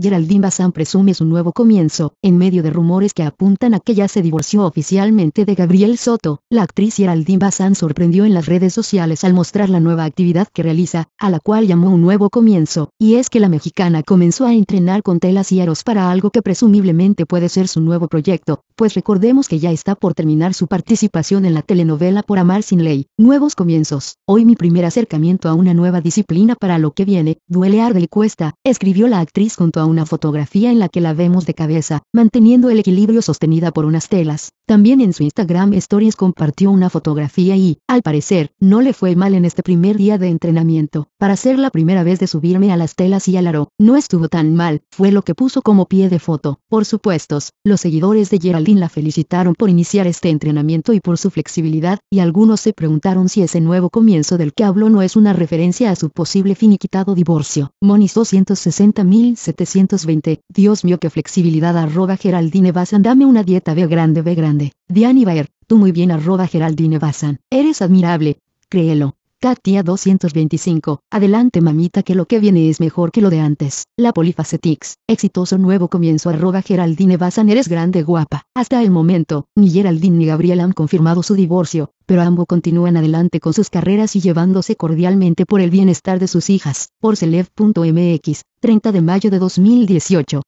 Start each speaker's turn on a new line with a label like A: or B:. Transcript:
A: Geraldine Bazán presume su nuevo comienzo, en medio de rumores que apuntan a que ya se divorció oficialmente de Gabriel Soto, la actriz Geraldine Bazán sorprendió en las redes sociales al mostrar la nueva actividad que realiza, a la cual llamó un nuevo comienzo, y es que la mexicana comenzó a entrenar con telas y aros para algo que presumiblemente puede ser su nuevo proyecto, pues recordemos que ya está por terminar su participación en la telenovela Por Amar Sin Ley, Nuevos Comienzos, hoy mi primer acercamiento a una nueva disciplina para lo que viene, duele arde y cuesta, escribió la actriz junto a una fotografía en la que la vemos de cabeza, manteniendo el equilibrio sostenida por unas telas. También en su Instagram Stories compartió una fotografía y, al parecer, no le fue mal en este primer día de entrenamiento. Para ser la primera vez de subirme a las telas y al aro, no estuvo tan mal, fue lo que puso como pie de foto. Por supuesto, los seguidores de Geraldine la felicitaron por iniciar este entrenamiento y por su flexibilidad, y algunos se preguntaron si ese nuevo comienzo del que hablo no es una referencia a su posible finiquitado divorcio. Moniz 260.700 220. Dios mío, qué flexibilidad. Arroba Geraldine Bazan. Dame una dieta B grande, B grande. Diane Baer, tú muy bien. Arroba Geraldine Bazan. Eres admirable. Créelo. Katia 225. Adelante mamita que lo que viene es mejor que lo de antes. La Polifacetics. Exitoso nuevo comienzo arroba Geraldine Bazan eres grande guapa. Hasta el momento, ni Geraldine ni Gabriel han confirmado su divorcio, pero ambos continúan adelante con sus carreras y llevándose cordialmente por el bienestar de sus hijas. Por 30 de mayo de 2018.